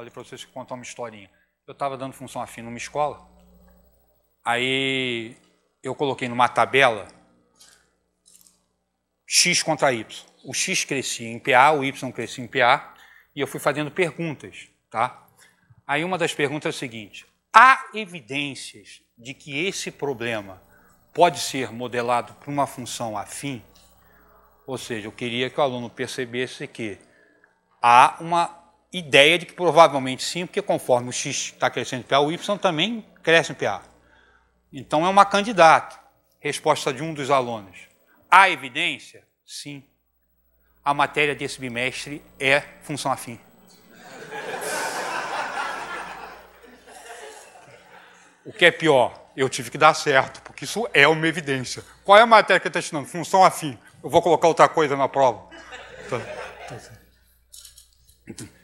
Falei para vocês que contar uma historinha. Eu estava dando função afim numa escola, aí eu coloquei numa tabela X contra Y. O X crescia em PA, o Y crescia em PA, e eu fui fazendo perguntas, tá? Aí uma das perguntas é a seguinte: há evidências de que esse problema pode ser modelado por uma função afim? Ou seja, eu queria que o aluno percebesse que há uma ideia de que provavelmente sim, porque conforme o X está crescendo em PA, o Y também cresce em PA. Então é uma candidata. Resposta de um dos alunos. Há evidência? Sim. A matéria desse bimestre é função afim. O que é pior? Eu tive que dar certo, porque isso é uma evidência. Qual é a matéria que eu estou estudando? Função afim. Eu vou colocar outra coisa na prova. Tá. Tá.